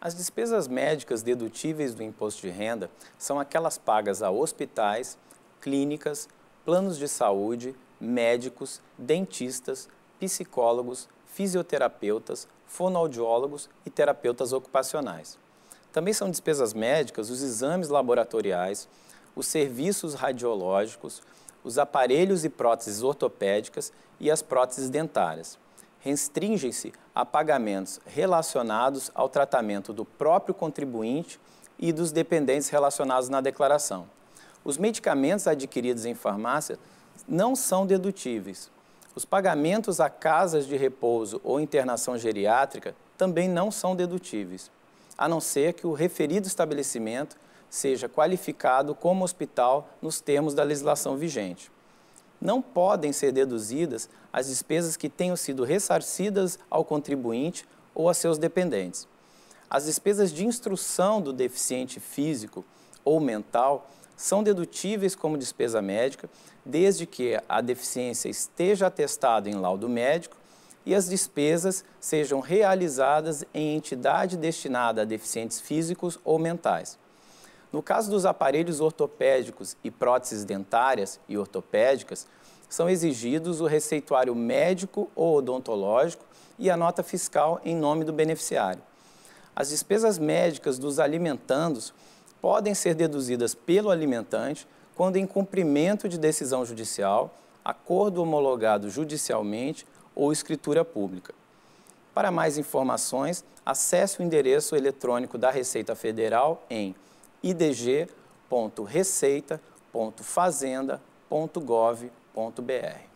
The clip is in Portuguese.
As despesas médicas dedutíveis do imposto de renda são aquelas pagas a hospitais, clínicas, planos de saúde, médicos, dentistas, psicólogos, fisioterapeutas, fonoaudiólogos e terapeutas ocupacionais. Também são despesas médicas os exames laboratoriais, os serviços radiológicos, os aparelhos e próteses ortopédicas e as próteses dentárias. Restringem-se a pagamentos relacionados ao tratamento do próprio contribuinte e dos dependentes relacionados na declaração. Os medicamentos adquiridos em farmácia não são dedutíveis. Os pagamentos a casas de repouso ou internação geriátrica também não são dedutíveis, a não ser que o referido estabelecimento seja qualificado como hospital nos termos da legislação vigente. Não podem ser deduzidas as despesas que tenham sido ressarcidas ao contribuinte ou a seus dependentes. As despesas de instrução do deficiente físico ou mental são dedutíveis como despesa médica, desde que a deficiência esteja atestada em laudo médico e as despesas sejam realizadas em entidade destinada a deficientes físicos ou mentais. No caso dos aparelhos ortopédicos e próteses dentárias e ortopédicas, são exigidos o receituário médico ou odontológico e a nota fiscal em nome do beneficiário. As despesas médicas dos alimentandos podem ser deduzidas pelo alimentante quando em cumprimento de decisão judicial, acordo homologado judicialmente ou escritura pública. Para mais informações, acesse o endereço eletrônico da Receita Federal em idg.receita.fazenda.gov.br.